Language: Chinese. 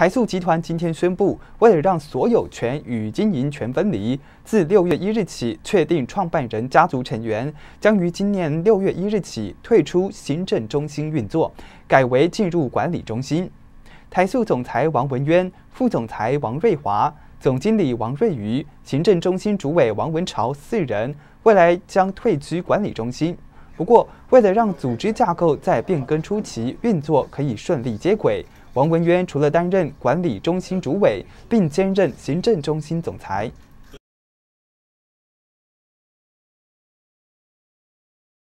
台塑集团今天宣布，为了让所有权与经营权分离，自六月一日起，确定创办人家族成员将于今年六月一日起退出行政中心运作，改为进入管理中心。台塑总裁王文渊、副总裁王瑞华、总经理王瑞瑜、行政中心主委王文朝四人未来将退居管理中心。不过，为了让组织架构在变更初期运作可以顺利接轨。王文渊除了担任管理中心主委，并兼任行政中心总裁。